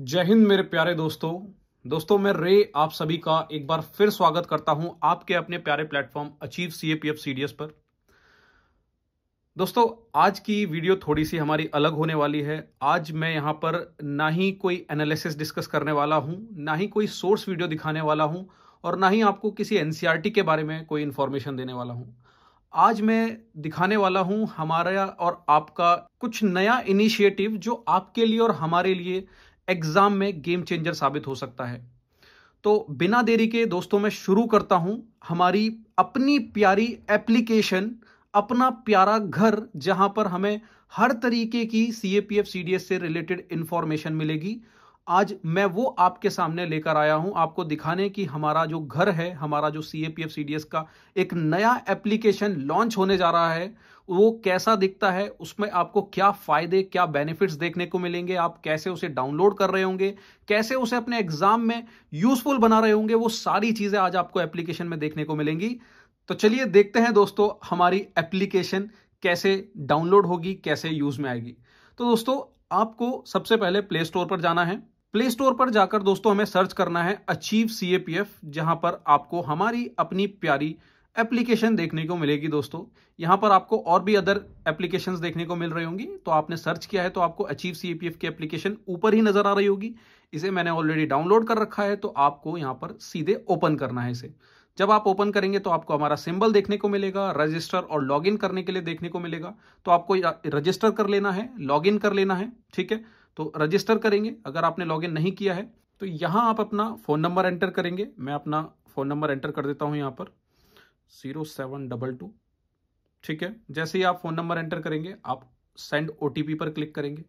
जय हिंद मेरे प्यारे दोस्तों दोस्तों मैं रे आप सभी का एक बार फिर स्वागत करता हूं आपके अपने प्यारे platform Achieve C F CDS पर दोस्तों आज की वीडियो थोड़ी सी हमारी अलग होने वाली है आज मैं यहां पर ना ही कोई एनालिसिस डिस्कस करने वाला हूं ना ही कोई सोर्स वीडियो दिखाने वाला हूं और ना ही आपको किसी एनसीईआरटी e के बारे में कोई इन्फॉर्मेशन देने वाला हूं आज मैं दिखाने वाला हूं हमारा और आपका कुछ नया इनिशिएटिव जो आपके लिए और हमारे लिए एग्जाम में गेम चेंजर साबित हो सकता है तो बिना देरी के दोस्तों मैं शुरू करता हूं हमारी अपनी प्यारी एप्लीकेशन अपना प्यारा घर जहां पर हमें हर तरीके की C A P F C D S से रिलेटेड इंफॉर्मेशन मिलेगी आज मैं वो आपके सामने लेकर आया हूं आपको दिखाने की हमारा जो घर है हमारा जो C A P F C D S का एक नया एप्लीकेशन लॉन्च होने जा रहा है वो कैसा दिखता है उसमें आपको क्या फ़ायदे क्या बेनिफिट्स देखने को मिलेंगे आप कैसे उसे डाउनलोड कर रहे होंगे कैसे उसे अपने एग्जाम में यूजफुल बना रहे होंगे वो सारी चीज़ें आज आपको एप्लीकेशन में देखने को मिलेंगी तो चलिए देखते हैं दोस्तों हमारी एप्लीकेशन कैसे डाउनलोड होगी कैसे यूज़ में आएगी तो दोस्तों आपको सबसे पहले प्ले स्टोर पर जाना है प्ले स्टोर पर जाकर दोस्तों हमें सर्च करना है Achieve C A P F जहां पर आपको हमारी अपनी प्यारी एप्लीकेशन देखने को मिलेगी दोस्तों यहां पर आपको और भी अदर एप्लीकेशन देखने को मिल रही होंगी तो आपने सर्च किया है तो आपको Achieve C A P F की एप्लीकेशन ऊपर ही नजर आ रही होगी इसे मैंने ऑलरेडी डाउनलोड कर रखा है तो आपको यहाँ पर सीधे ओपन करना है इसे जब आप ओपन करेंगे तो आपको हमारा सिंबल देखने को मिलेगा रजिस्टर और लॉगिन करने के लिए देखने को मिलेगा तो आपको रजिस्टर कर लेना है लॉगिन कर लेना है ठीक है तो रजिस्टर करेंगे अगर आपने लॉगिन नहीं किया है तो यहाँ आप अपना फ़ोन नंबर एंटर करेंगे मैं अपना फ़ोन नंबर एंटर कर देता हूँ यहाँ पर ज़ीरो सेवन डबल टू ठीक है जैसे ही आप फ़ोन नंबर एंटर करेंगे आप सेंड ओ पर क्लिक करेंगे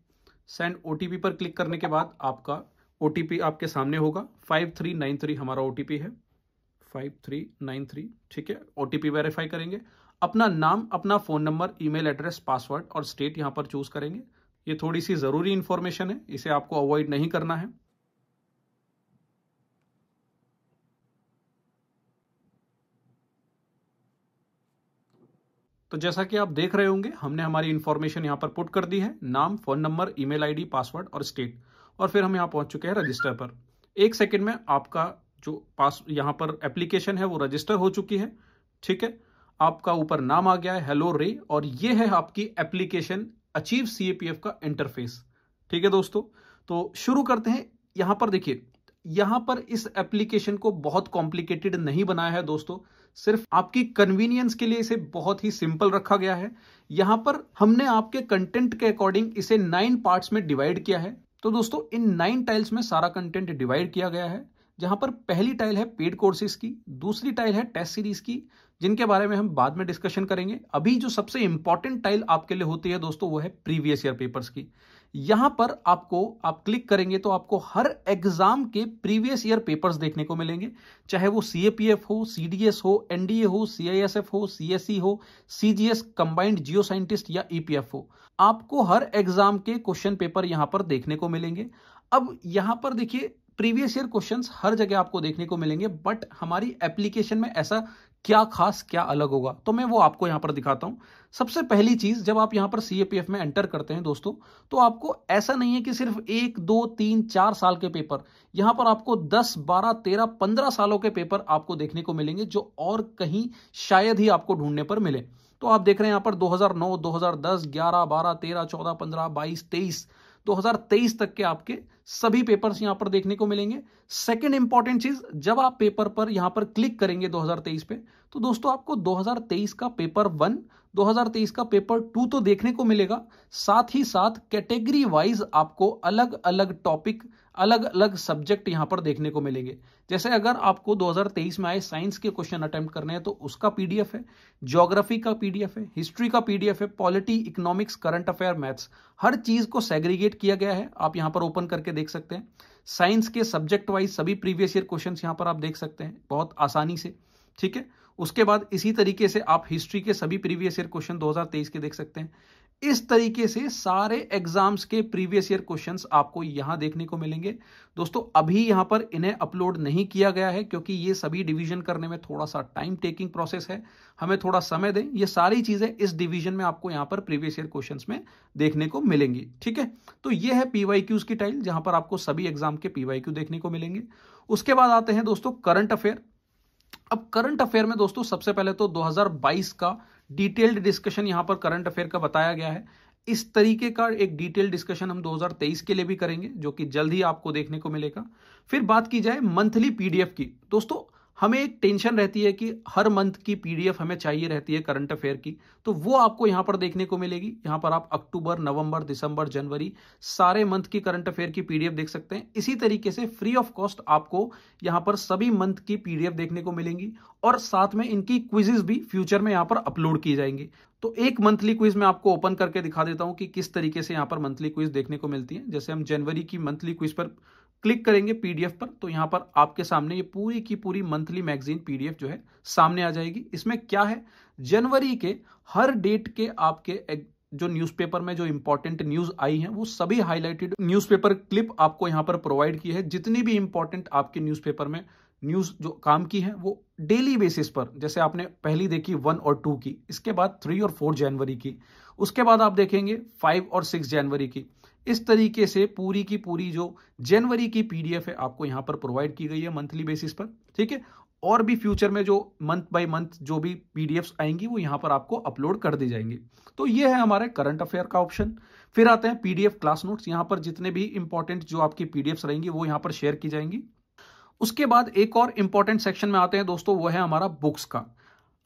सेंड ओ पर क्लिक करने के बाद आपका ओ आपके सामने होगा फाइव थ्री नाइन थ्री हमारा ओ है फाइव थ्री नाइन थ्री ठीक है ओ वेरीफाई करेंगे अपना नाम अपना phone number email address password और स्टेट यहाँ पर चूज़ करेंगे ये थोड़ी सी ज़रूरी इंफॉर्मेशन है इसे आपको अवॉइड नहीं करना है तो जैसा कि आप देख रहे होंगे हमने हमारी इंफॉर्मेशन यहां पर पुट कर दी है नाम phone number email ID password और स्टेट और फिर हम यहां पहुंच चुके हैं रजिस्टर पर एक सेकंड में आपका जो पास यहां पर एप्लीकेशन है वो रजिस्टर हो चुकी है ठीक है आपका ऊपर नाम आ गया है हेलो रे और ये है आपकी एप्लीकेशन अचीव सीएपीएफ का इंटरफेस ठीक है दोस्तों तो शुरू करते हैं यहां पर देखिए यहां पर इस एप्लीकेशन को बहुत कॉम्प्लिकेटेड नहीं बनाया है दोस्तों सिर्फ आपकी कन्वीनियंस के लिए इसे बहुत ही सिंपल रखा गया है यहां पर हमने आपके कंटेंट के अकॉर्डिंग इसे नाइन पार्ट्स में डिवाइड किया है तो दोस्तों इन नाइन टाइल्स में सारा कंटेंट डिवाइड किया गया है जहां पर पहली टाइल है पेड कोर्सेज की दूसरी टाइल है टेस्ट सीरीज की जिनके बारे में हम बाद में डिस्कशन करेंगे अभी जो सबसे इंपॉर्टेंट टाइल आपके लिए होती है दोस्तों वो है प्रीवियस ईयर पेपर्स की यहां पर आपको आप क्लिक करेंगे तो आपको हर एग्जाम के प्रीवियस ईयर पेपर्स देखने को मिलेंगे चाहे वो सीएपीएफ हो सीडीएस हो एनडीए हो सीआईएसएफ हो सीएसई e हो सीजीएस कंबाइंड जियो साइंटिस्ट या ईपीएफ e हो आपको हर एग्जाम के क्वेश्चन पेपर यहां पर देखने को मिलेंगे अब यहां पर देखिए प्रीवियस ईयर क्वेश्चंस हर जगह आपको देखने को मिलेंगे बट हमारी एप्लीकेशन में ऐसा क्या खास क्या अलग होगा तो मैं वो आपको यहाँ पर दिखाता हूँ सबसे पहली चीज़ जब आप यहाँ पर सी में एंटर करते हैं दोस्तों तो आपको ऐसा नहीं है कि सिर्फ एक दो तीन चार साल के पेपर यहाँ पर आपको दस बारह तेरह पंद्रह सालों के पेपर आपको देखने को मिलेंगे जो और कहीं शायद ही आपको ढूंढने पर मिले तो आप देख रहे हैं यहाँ पर 2009, 2010, 11, 12, 13, 14, 15, 22, 23 2023 तक के आपके सभी पेपर्स यहां पर देखने को मिलेंगे सेकंड इंपॉर्टेंट चीज जब आप पेपर पर यहां पर क्लिक करेंगे 2023 पे तो दोस्तों आपको 2023 का पेपर वन 2023 का पेपर टू तो देखने को मिलेगा साथ ही साथ कैटेगरी वाइज आपको अलग अलग टॉपिक अलग अलग सब्जेक्ट यहाँ पर देखने को मिलेंगे जैसे अगर आपको 2023 में आए साइंस के क्वेश्चन अटेम्प्ट करने हैं तो उसका पीडीएफ है ज्योग्राफी का पीडीएफ है हिस्ट्री का पीडीएफ है polity economics current affair maths हर चीज़ को सेग्रीगेट किया गया है आप यहाँ पर ओपन करके देख सकते हैं साइंस के सब्जेक्ट वाइज सभी प्रीवियस ईयर क्वेश्चन यहाँ पर आप देख सकते हैं बहुत आसानी से ठीक है उसके बाद इसी तरीके से आप हिस्ट्री के सभी प्रीवियस ईयर क्वेश्चन 2023 के देख सकते हैं इस तरीके से सारे एग्जाम्स के प्रीवियस ईयर क्वेश्चंस आपको यहां देखने को मिलेंगे दोस्तों अभी यहां पर इन्हें अपलोड नहीं किया गया है क्योंकि ये सभी डिवीजन करने में थोड़ा सा टाइम टेकिंग प्रोसेस है हमें थोड़ा समय दें ये सारी चीजें इस डिवीजन में आपको यहां पर प्रीवियस ईयर क्वेश्चंस में देखने को मिलेंगी ठीक है तो ये है पीवाईक्यूज की टाइल जहां पर आपको सभी एग्जाम के पीवाईक्यू देखने को मिलेंगे उसके बाद आते हैं दोस्तों करंट अफेयर अब करंट अफेयर में दोस्तों सबसे पहले तो दो का डिटेल्ड डिस्कशन यहाँ पर करंट अफेयर का बताया गया है इस तरीके का एक डिटेल डिस्कशन हम 2023 के लिए भी करेंगे जो कि जल्द ही आपको देखने को मिलेगा फिर बात की जाए मंथली पीडीएफ की दोस्तों हमें एक टेंशन रहती है कि हर मंथ की पीडीएफ हमें चाहिए रहती है करंट अफेयर की तो वो आपको यहाँ पर देखने को मिलेगी यहाँ पर आप अक्टूबर नवंबर दिसंबर जनवरी सारे मंथ की करंट अफेयर की पीडीएफ देख सकते हैं इसी तरीके से फ्री ऑफ कॉस्ट आपको यहाँ पर सभी मंथ की पीडीएफ देखने को मिलेंगी और साथ में इनकी क्विजेज भी फ्यूचर में यहाँ पर अपलोड की जाएंगी तो एक मंथली क्विज में आपको ओपन करके दिखा देता हूँ कि किस तरीके से यहाँ पर मंथली क्विज देखने को मिलती है जैसे हम जनवरी की मंथली क्विज पर क्लिक करेंगे पीडीएफ पर तो यहां पर आपके सामने ये पूरी की पूरी मंथली मैगजीन पीडीएफ जो है सामने आ जाएगी इसमें क्या है जनवरी के हर डेट के आपके जो न्यूज़पेपर में जो इंपॉर्टेंट न्यूज आई है वो सभी हाईलाइटेड न्यूज़पेपर क्लिप आपको यहां पर प्रोवाइड की है जितनी भी इंपॉर्टेंट आपके न्यूज में न्यूज जो काम की है वो डेली बेसिस पर जैसे आपने पहली देखी वन और टू की इसके बाद थ्री और फोर जनवरी की उसके बाद आप देखेंगे फाइव और सिक्स जनवरी की इस तरीके से पूरी की पूरी जो जनवरी की पीडीएफ है आपको यहां पर प्रोवाइड की गई है मंथली बेसिस पर ठीक है और भी फ्यूचर में जो मंथ बाय मंथ जो भी पीडीएफ आएंगी वो यहां पर आपको अपलोड कर दी जाएंगी तो ये है हमारे करंट अफेयर का ऑप्शन फिर आते हैं पीडीएफ क्लास नोट्स यहां पर जितने भी इंपॉर्टेंट जो आपकी पीडीएफ रहेंगी वो यहां पर शेयर की जाएंगी उसके बाद एक और इंपॉर्टेंट सेक्शन में आते हैं दोस्तों वो है हमारा बुक्स का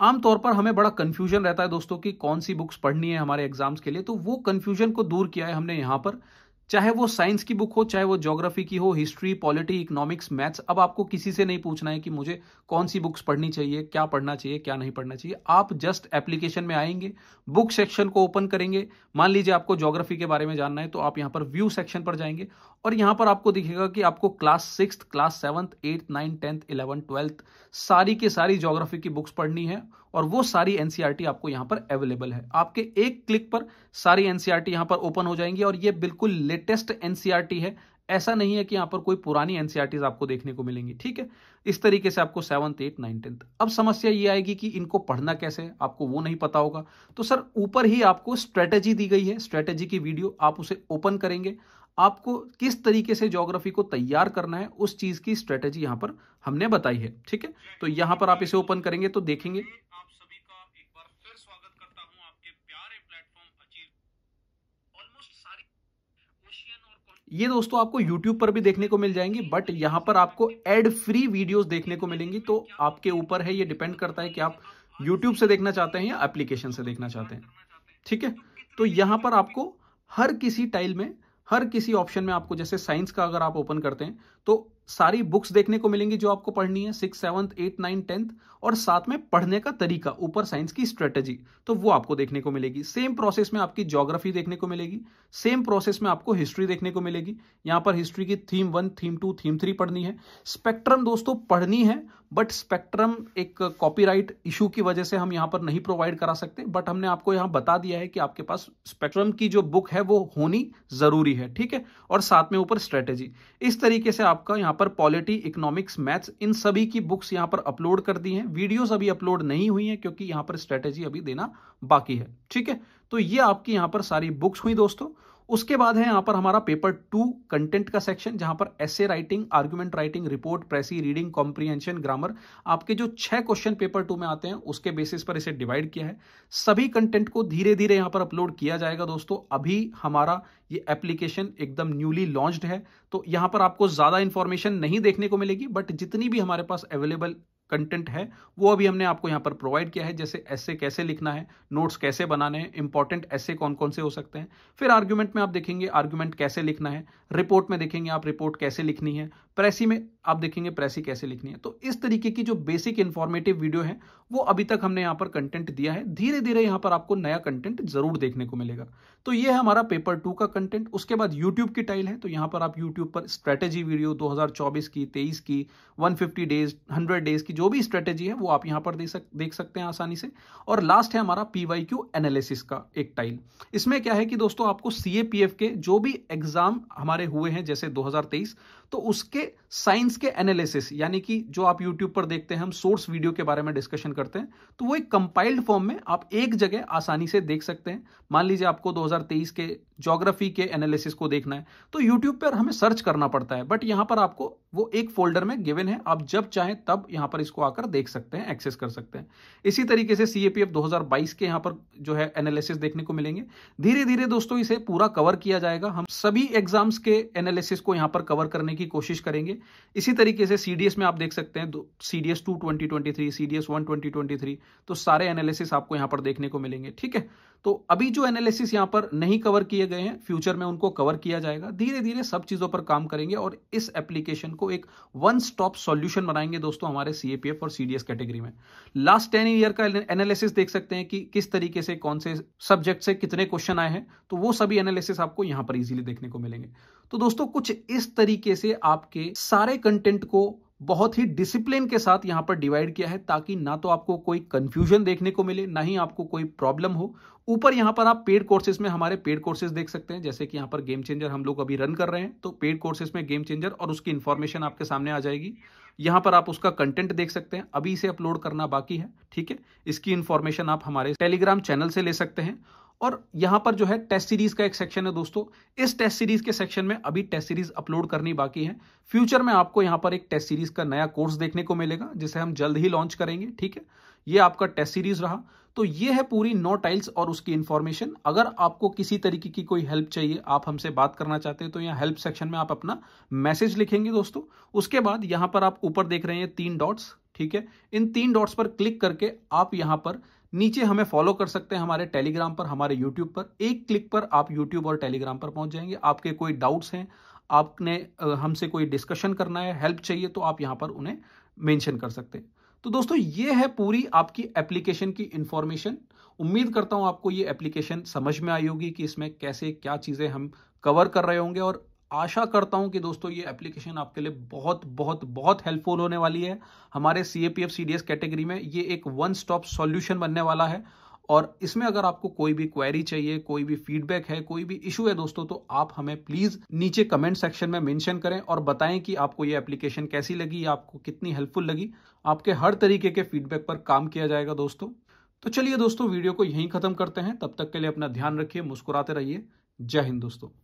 आमतौर पर हमें बड़ा कन्फ्यूजन रहता है दोस्तों कि कौन सी बुक्स पढ़नी है हमारे एग्जाम्स के लिए तो वो कन्फ्यूजन को दूर किया है हमने यहाँ पर चाहे वो साइंस की बुक हो चाहे वो ज्योग्राफी की हो हिस्ट्री पॉलिटी इकोनॉमिक्स मैथ्स अब आपको किसी से नहीं पूछना है कि मुझे कौन सी बुक्स पढ़नी चाहिए क्या पढ़ना चाहिए क्या नहीं पढ़ना चाहिए आप जस्ट एप्लीकेशन में आएंगे बुक सेक्शन को ओपन करेंगे मान लीजिए आपको ज्योग्राफी के बारे में जानना है तो आप यहाँ पर व्यू सेक्शन पर जाएंगे और यहाँ पर आपको दिखेगा कि आपको class six class seventh eighth ninth tenth eleventh twelfth सारी के सारी ज्योग्राफी की बुक्स पढ़नी है और वो सारी एनसीईआरटी e आपको यहां पर अवेलेबल है आपके एक क्लिक पर सारी एनसीईआरटी e यहां पर ओपन हो जाएंगी और ये बिल्कुल लेटेस्ट एनसीईआरटी e है ऐसा नहीं है कि यहां पर कोई पुरानी एनसीईआरटीज आपको देखने को मिलेंगी ठीक है इस तरीके से आपको सेवन्थ एट नाइन टेंथ अब समस्या ये आएगी कि इनको पढ़ना कैसे आपको वो नहीं पता होगा तो सर ऊपर ही आपको स्ट्रेटेजी दी गई है स्ट्रेटेजी की वीडियो आप उसे ओपन करेंगे आपको किस तरीके से ज्योग्राफी को तैयार करना है उस चीज की स्ट्रेटेजी यहां पर हमने बताई है ठीक है तो यहां पर आप इसे ओपन करेंगे तो देखेंगे ये दोस्तों आपको यूट्यूब पर भी देखने को मिल जाएंगी बट यहाँ पर आपको एड फ्री वीडियोस देखने को मिलेंगी तो आपके ऊपर है ये डिपेंड करता है कि आप यूट्यूब से देखना चाहते हैं या एप्लीकेशन से देखना चाहते हैं ठीक है तो यहाँ पर आपको हर किसी टाइल में हर किसी ऑप्शन में आपको जैसे साइंस का अगर आप ओपन करते हैं तो सारी बुक्स देखने को मिलेंगी जो आपको पढ़नी है six seventh eight nine tenth और साथ में पढ़ने का तरीका ऊपर साइंस की स्ट्रेटेजी तो वो आपको देखने को मिलेगी सेम प्रोसेस में आपकी ज्योग्राफी देखने को मिलेगी सेम प्रोसेस में आपको हिस्ट्री देखने को मिलेगी यहां पर हिस्ट्री की theme one theme two theme three पढ़नी है स्पेक्ट्रम दोस्तों पढ़नी है बट स्पेक्ट्रम एक कॉपीराइट इशू की वजह से हम यहां पर नहीं प्रोवाइड करा सकते बट हमने आपको यहां बता दिया है कि आपके पास स्पेक्ट्रम की जो बुक है वो होनी जरूरी है ठीक है और साथ में ऊपर स्ट्रेटेजी इस तरीके से आपका यहां यहाँ पर पॉलिटी इकोनॉमिक्स मैथ्स इन सभी की बुक्स यहाँ पर अपलोड कर दी हैं वीडियोस अभी अपलोड नहीं हुई हैं क्योंकि यहाँ पर स्ट्रेटेजी अभी देना बाकी है ठीक है तो ये आपकी यहाँ पर सारी बुक्स हुई दोस्तों उसके बाद है यहां पर हमारा पेपर टू कंटेंट का सेक्शन जहां पर essay writing argument writing report precis reading comprehension grammar आपके जो छह क्वेश्चन पेपर टू में आते हैं उसके बेसिस पर इसे डिवाइड किया है सभी कंटेंट को धीरे धीरे यहां पर अपलोड किया जाएगा दोस्तों अभी हमारा ये एप्लीकेशन एकदम न्यूली लॉन्च्ड है तो यहां पर आपको ज़्यादा इंफॉर्मेशन नहीं देखने को मिलेगी बट जितनी भी हमारे पास अवेलेबल कंटेंट है वो अभी हमने आपको यहाँ पर प्रोवाइड किया है जैसे ऐसे कैसे लिखना है नोट्स कैसे बनाने हैं इंपॉर्टेंट ऐसे कौन कौन से हो सकते हैं फिर आर्ग्यूमेंट में आप देखेंगे आर्ग्यूमेंट कैसे लिखना है रिपोर्ट में देखेंगे आप रिपोर्ट कैसे लिखनी है प्रेसी में आप देखेंगे प्रेसी कैसे लिखनी है तो इस तरीके की जो बेसिक इन्फॉर्मेटिव वीडियो है वो अभी तक हमने यहाँ पर कंटेंट दिया है धीरे धीरे यहाँ पर आपको नया कंटेंट जरूर देखने को मिलेगा तो ये है हमारा पेपर टू का कंटेंट उसके बाद यूट्यूब की टाइल है तो यहाँ पर आप यूट्यूब पर स्ट्रेटेजी वीडियो 2024 की 23 की 150 डेज 100 डेज की जो भी स्ट्रेटेजी है वो आप यहाँ पर देख सकते हैं आसानी से और लास्ट है हमारा क्यू एनालिसिस का एक टाइल इसमें क्या है कि दोस्तों आपको एफ के जो भी एग्जाम हमारे हुए हैं जैसे दो तो उसके साइंस के एनालिसिस यानी कि जो आप यूट्यूब पर देखते हैं हम सोर्स वीडियो के बारे में डिस्कशन करते हैं तो वो एक कंपाइल्ड फॉर्म में आप एक जगह आसानी से देख सकते हैं मान लीजिए आपको 2023 के ज्योग्राफी के एनालिसिस को देखना है तो यूट्यूब पर हमें सर्च करना पड़ता है बट यहां पर आपको वो एक फोल्डर में गिवन है आप जब चाहें तब यहां पर इसको आकर देख सकते हैं एक्सेस कर सकते हैं इसी तरीके से सी ए के यहां पर जो है एनालिसिस देखने को मिलेंगे धीरे धीरे दोस्तों इसे पूरा कवर किया जाएगा हम सभी एग्जाम्स के एनालिसिस को यहां पर कवर करने की कोशिश करें करेंगे इसी तरीके से सी में आप देख सकते हैं C D S two twenty twenty three C D S one twenty twenty three तो सारे एनालिसिस आपको यहाँ पर देखने को मिलेंगे ठीक है तो अभी जो एनालिसिस यहाँ पर नहीं कवर किए गए हैं फ्यूचर में उनको कवर किया जाएगा धीरे धीरे सब चीज़ों पर काम करेंगे और इस एप्लीकेशन को एक वन स्टॉप सॉल्यूशन बनाएंगे दोस्तों हमारे सी और सी कैटेगरी में लास्ट टेन ईयर का एनालिसिस देख सकते हैं कि किस तरीके से कौन से सब्जेक्ट से कितने क्वेश्चन आए हैं तो वो सभी एनालिसिस आपको यहाँ पर इजीली देखने को मिलेंगे तो दोस्तों कुछ इस तरीके से आपके सारे कंटेंट को बहुत ही डिसिप्लिन के साथ यहाँ पर डिवाइड किया है ताकि ना तो आपको कोई कंफ्यूजन देखने को मिले ना ही आपको कोई प्रॉब्लम हो ऊपर यहाँ पर आप पेड कोर्सेज में हमारे पेड कोर्सेज देख सकते हैं जैसे कि यहाँ पर गेम चेंजर हम लोग अभी रन कर रहे हैं तो पेड कोर्सेज में गेम चेंजर और उसकी इन्फॉर्मेशन आपके सामने आ जाएगी यहाँ पर आप उसका कंटेंट देख सकते हैं अभी इसे अपलोड करना बाकी है ठीक है इसकी इन्फॉर्मेशन आप हमारे टेलीग्राम चैनल से ले सकते हैं और यहां पर जो है टेस्ट सीरीज का एक सेक्शन है दोस्तों इस टेस्ट सीरीज के सेक्शन में अभी टेस्ट सीरीज अपलोड करनी बाकी है फ्यूचर में आपको यहां पर एक टेस्ट सीरीज का नया कोर्स देखने को मिलेगा जिसे हम जल्द ही लॉन्च करेंगे ठीक है ये आपका टेस्ट सीरीज रहा तो ये है पूरी नो टाइल्स और उसकी इंफॉर्मेशन अगर आपको किसी तरीके की कोई हेल्प चाहिए आप हमसे बात करना चाहते हैं तो यहाँ हेल्प सेक्शन में आप अपना मैसेज लिखेंगे दोस्तों उसके बाद यहां पर आप ऊपर देख रहे हैं तीन डॉट्स ठीक है इन तीन डॉट्स पर क्लिक करके आप यहां पर नीचे हमें फॉलो कर सकते हैं हमारे टेलीग्राम पर हमारे यूट्यूब पर एक क्लिक पर आप यूट्यूब और टेलीग्राम पर पहुंच जाएंगे आपके कोई डाउट्स हैं आपने हमसे कोई डिस्कशन करना है हेल्प चाहिए तो आप यहाँ पर उन्हें मेंशन कर सकते हैं तो दोस्तों ये है पूरी आपकी एप्लीकेशन की इन्फॉर्मेशन उम्मीद करता हूँ आपको ये एप्लीकेशन समझ में आई होगी कि इसमें कैसे क्या चीज़ें हम कवर कर रहे होंगे और आशा करता हूं कि दोस्तों ये एप्लीकेशन आपके लिए बहुत बहुत बहुत हेल्पफुल होने वाली है हमारे C A P F C D S category में ये एक वन स्टॉप सॉल्यूशन बनने वाला है और इसमें अगर आपको कोई भी क्वेरी चाहिए कोई भी फीडबैक है कोई भी इशू है दोस्तों तो आप हमें प्लीज नीचे कमेंट सेक्शन में मेंशन करें और बताएं कि आपको ये एप्लीकेशन कैसी लगी आपको कितनी हेल्पफुल लगी आपके हर तरीके के फीडबैक पर काम किया जाएगा दोस्तों तो चलिए दोस्तों वीडियो को यहीं खत्म करते हैं तब तक के लिए अपना ध्यान रखिए मुस्कुराते रहिए जय हिंद दोस्तों